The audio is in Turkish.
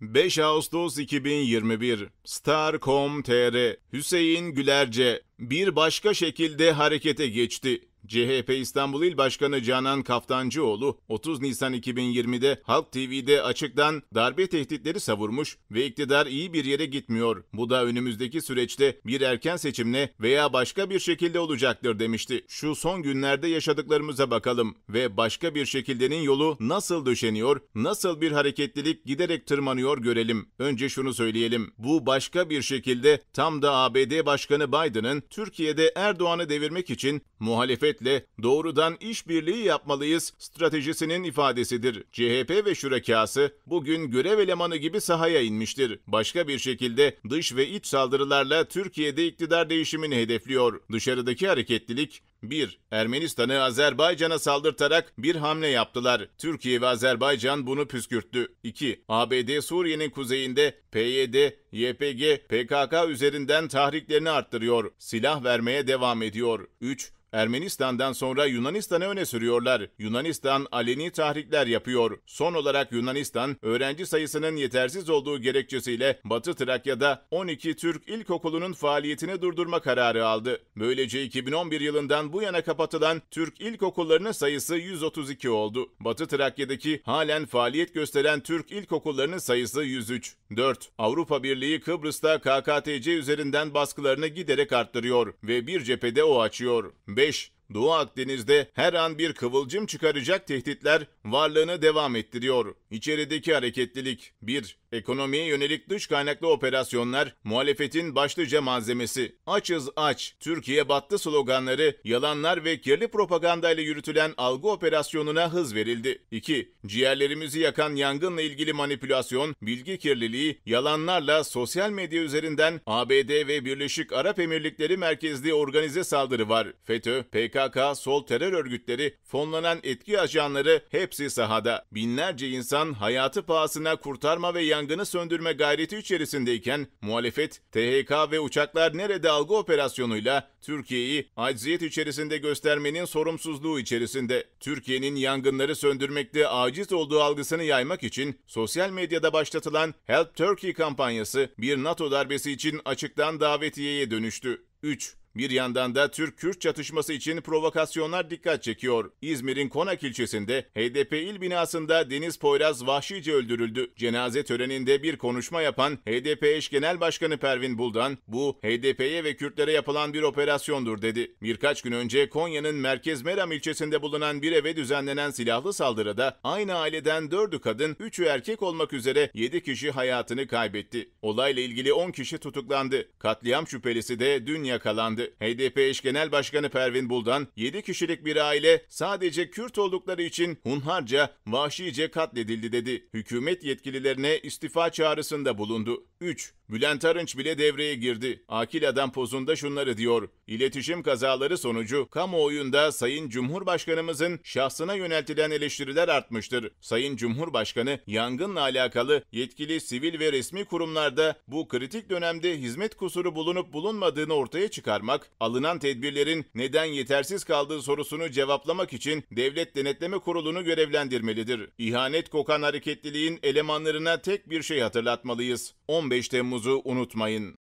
5 Ağustos 2021 Star.com.tr Hüseyin Gülerce bir başka şekilde harekete geçti. CHP İstanbul İl Başkanı Canan Kaftancıoğlu 30 Nisan 2020'de Halk TV'de açıktan darbe tehditleri savurmuş ve iktidar iyi bir yere gitmiyor. Bu da önümüzdeki süreçte bir erken seçimle veya başka bir şekilde olacaktır demişti. Şu son günlerde yaşadıklarımıza bakalım ve başka bir şekildenin yolu nasıl döşeniyor, nasıl bir hareketlilik giderek tırmanıyor görelim. Önce şunu söyleyelim. Bu başka bir şekilde tam da ABD Başkanı Biden'ın Türkiye'de Erdoğan'ı devirmek için muhalefet hükümetle doğrudan işbirliği yapmalıyız stratejisinin ifadesidir. CHP ve şürekası bugün görev elemanı gibi sahaya inmiştir. Başka bir şekilde dış ve iç saldırılarla Türkiye'de iktidar değişimini hedefliyor. Dışarıdaki hareketlilik 1. Ermenistan'ı Azerbaycan'a saldırtarak bir hamle yaptılar. Türkiye ve Azerbaycan bunu püskürttü. 2. ABD Suriye'nin kuzeyinde PYD, YPG, PKK üzerinden tahriklerini arttırıyor. Silah vermeye devam ediyor. 3. Ermenistan'dan sonra Yunanistan'ı öne sürüyorlar. Yunanistan aleni tahrikler yapıyor. Son olarak Yunanistan, öğrenci sayısının yetersiz olduğu gerekçesiyle Batı Trakya'da 12 Türk ilkokulunun faaliyetini durdurma kararı aldı. Böylece 2011 yılından bu yana kapatılan Türk ilkokullarının sayısı 132 oldu. Batı Trakya'daki halen faaliyet gösteren Türk ilkokullarının sayısı 103. 4. Avrupa Birliği Kıbrıs'ta KKTC üzerinden baskılarını giderek arttırıyor ve bir cephede o açıyor. 5. Fish Doğu Akdeniz'de her an bir kıvılcım çıkaracak tehditler varlığını devam ettiriyor. İçerideki hareketlilik 1. Ekonomiye yönelik dış kaynaklı operasyonlar muhalefetin başlıca malzemesi. Açız aç, Türkiye battı sloganları, yalanlar ve kirli propagandayla yürütülen algı operasyonuna hız verildi. 2. Ciğerlerimizi yakan yangınla ilgili manipülasyon, bilgi kirliliği, yalanlarla sosyal medya üzerinden ABD ve Birleşik Arap Emirlikleri merkezli organize saldırı var. FETÖ, PKK PKK, sol terör örgütleri, fonlanan etki ajanları hepsi sahada. Binlerce insan hayatı pahasına kurtarma ve yangını söndürme gayreti içerisindeyken muhalefet THK ve uçaklar nerede algı operasyonuyla Türkiye'yi acziyet içerisinde göstermenin sorumsuzluğu içerisinde Türkiye'nin yangınları söndürmekte aciz olduğu algısını yaymak için sosyal medyada başlatılan Help Turkey kampanyası bir NATO darbesi için açıktan davetiyeye dönüştü. 3. Bir yandan da Türk-Kürt çatışması için provokasyonlar dikkat çekiyor. İzmir'in Konak ilçesinde HDP il binasında Deniz Poyraz vahşice öldürüldü. Cenaze töreninde bir konuşma yapan HDP eş genel başkanı Pervin Buldan, bu HDP'ye ve Kürtlere yapılan bir operasyondur dedi. Birkaç gün önce Konya'nın Merkez Meram ilçesinde bulunan bir eve düzenlenen silahlı saldırıda aynı aileden 4'ü kadın, 3'ü erkek olmak üzere 7 kişi hayatını kaybetti. Olayla ilgili 10 kişi tutuklandı. Katliam şüphelisi de dün yakalandı açıkladı. HDP eş genel başkanı Pervin Buldan 7 kişilik bir aile sadece Kürt oldukları için hunharca, vahşice katledildi dedi. Hükümet yetkililerine istifa çağrısında bulundu. 3. Bülent Arınç bile devreye girdi. Akil adam pozunda şunları diyor. İletişim kazaları sonucu kamuoyunda Sayın Cumhurbaşkanımızın şahsına yöneltilen eleştiriler artmıştır. Sayın Cumhurbaşkanı yangınla alakalı yetkili sivil ve resmi kurumlarda bu kritik dönemde hizmet kusuru bulunup bulunmadığını ortaya çıkarmak Ak, alınan tedbirlerin neden yetersiz kaldığı sorusunu cevaplamak için Devlet Denetleme Kurulu'nu görevlendirmelidir. İhanet kokan hareketliliğin elemanlarına tek bir şey hatırlatmalıyız. 15 Temmuz'u unutmayın.